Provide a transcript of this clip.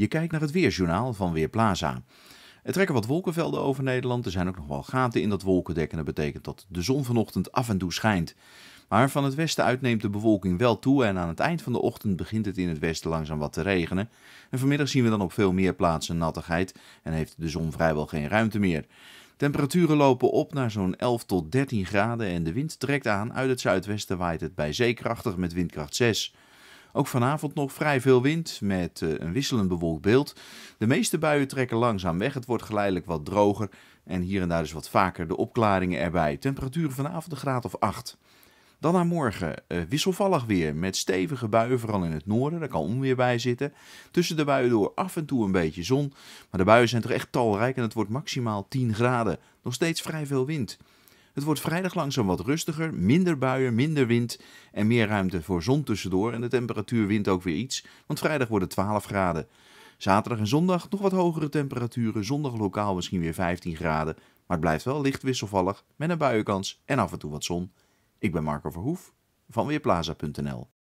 Je kijkt naar het weerjournaal van Weerplaza. Er trekken wat wolkenvelden over Nederland. Er zijn ook nog wel gaten in dat wolkendek. En dat betekent dat de zon vanochtend af en toe schijnt. Maar van het westen uit neemt de bewolking wel toe. En aan het eind van de ochtend begint het in het westen langzaam wat te regenen. En vanmiddag zien we dan op veel meer plaatsen nattigheid. En heeft de zon vrijwel geen ruimte meer. Temperaturen lopen op naar zo'n 11 tot 13 graden. En de wind trekt aan uit het zuidwesten. Waait het bij zeekrachtig met windkracht 6. Ook vanavond nog vrij veel wind met eh, een wisselend bewolkt beeld. De meeste buien trekken langzaam weg. Het wordt geleidelijk wat droger en hier en daar dus wat vaker de opklaringen erbij. Temperaturen vanavond een graad of 8. Dan naar morgen. Eh, wisselvallig weer met stevige buien, vooral in het noorden. Daar kan onweer bij zitten. Tussen de buien door af en toe een beetje zon. Maar de buien zijn toch echt talrijk en het wordt maximaal 10 graden. Nog steeds vrij veel wind. Het wordt vrijdag langzaam wat rustiger, minder buien, minder wind en meer ruimte voor zon tussendoor. En de temperatuur wint ook weer iets, want vrijdag worden het 12 graden. Zaterdag en zondag nog wat hogere temperaturen, zondag lokaal misschien weer 15 graden. Maar het blijft wel licht wisselvallig met een buienkans en af en toe wat zon. Ik ben Marco Verhoef van Weerplaza.nl